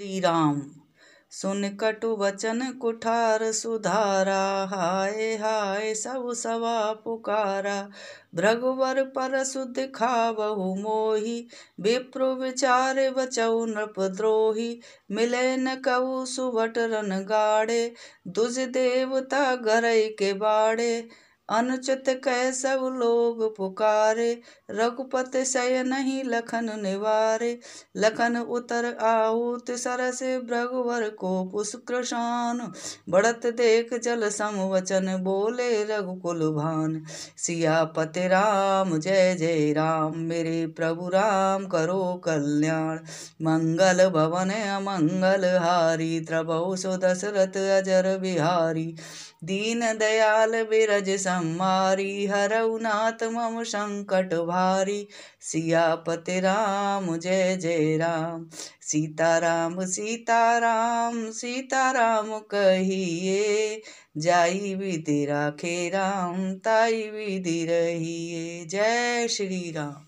श्री राम सुन कटु वचन कुठार सुधारा हाय हाय सब सवा पुकारा भ्रगुवर पर सुध बहु मोहि विप्रु विचार बचऊ नृप द्रोही मिले न कऊ सुवट रन गाड़े दुज देवता गरई के बाड़े अनुचित कह सब लोग पुकारे रघुपति सय नहीं लखन निवारे लखन उतर आऊत सरस भ्रघुवर को पुष्कृषान बढ़त देख जल सम वचन बोले रघुकुल भान सिया सियापति राम जय जय राम मेरे प्रभु राम करो कल्याण मंगल भवन अमंगल हारी त्रभु सुदशरथ अजर बिहारी दीन दयाल बिरज सम मारी हरऊ नाथ मम संकट भारी सियापति राम जय जय राम सीता राम सीता राम सीता राम कहिए जाई विधि राखे राम ताई विधि रहिए जय श्री राम